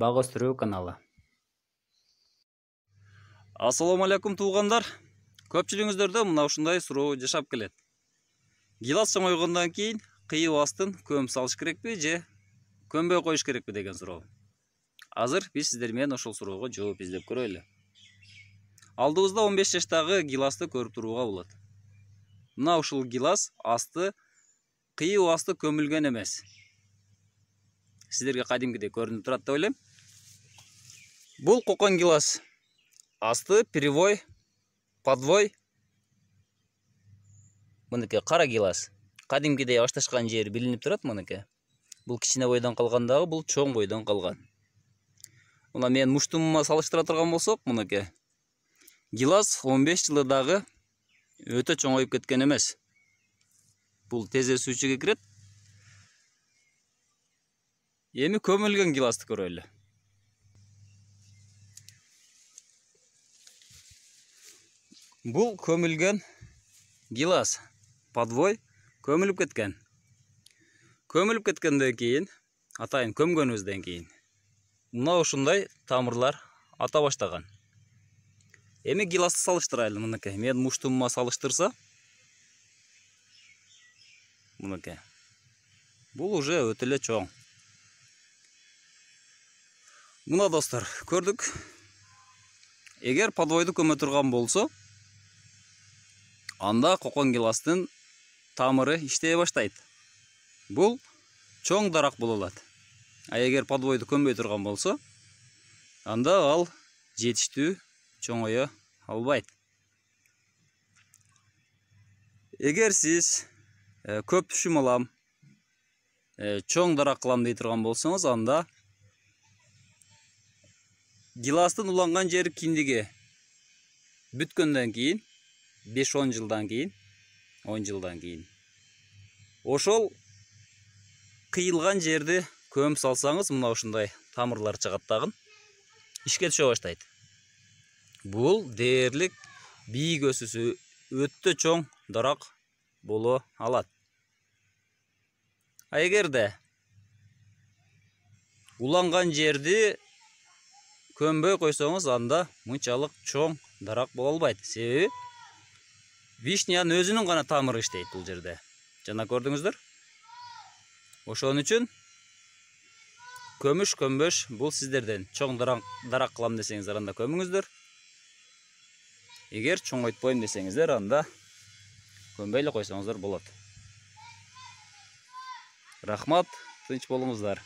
қаналы. каналы алейкум туғандар көпшілігіңіздерді мына ушундай суроо жашап келет гилас чоңойгондон кейін кыйып астын көм салыш керекпи же көмбөй керек керекпи деген суроо азыр біз сіздермен менен ошол суроого жооп издеп көрөлү алдыбызда 15 жаштағы гиласты көріп тұруға болады мына ушул гилас асты кыйып асты көмілген емес. сіздерге кадимкидей көрүнүп турат деп ойлойм бұл гилас асты перевой подвой Мұныке қара гилас кадимкидей ашташқан жер білініп тұрат мұныке. бұл кішіне бойдан қалған бұл чоң бойдан қалған Мұна мен мұштымыма салыштыра тұрған болсақ мұныке. гилас 15 жылы дағы өте чоңайып кеткен емес бұл тезе сүйшіге кірет. Емі көмілген гиласты көрөлү бұл көмілген гилас подвой көміліп кеткен көміліп кеткенден кейін атайын өзден кейін мына ушундай тамырлар ата баштаган эми гиласты салыштырайлы мынакей менин муштумума салыштырса мынакей бул уже өтө эле чоң мына достор көрдүк эгер подвойду көмө турган болсо анда коконгиластын тамыры иштей баштайт Бұл чоң дарак боло алат а эгер подвойду көнбөй турган болсо анда ал жетиштүү чоңоё албайт эгер сиз э, көп түшүм алам э, чоң дарак кылам дей турган болсоңуз анда гиластын уланган жері киндиги бүткөндөн кийин 5-10 жылдан кейін 10 жылдан кейін ошол қиылған жерді көм салсаңыз мына ұшындай тамырлар шығаттағын, дагы ишке түшө Бұл бул дээрлик бийик өсүүсү чоң дарақ боло алат а ұланған жерді көмбе қойсаңыз, анда мұнчалық чоң дырақ болу албайды. Себебі, вишнянын өзүнүн гана тамыры иштейт бул жерде жана көрдүңүздөр ошон үчүн көмүш көмбөш бул сиздерден чоң дарак кылам десеңиздер анда көмүңүздөр эгер чоңойтпойм десеңиздер анда көмбөй эле койсоңуздар болот рахмат тынч болуңуздар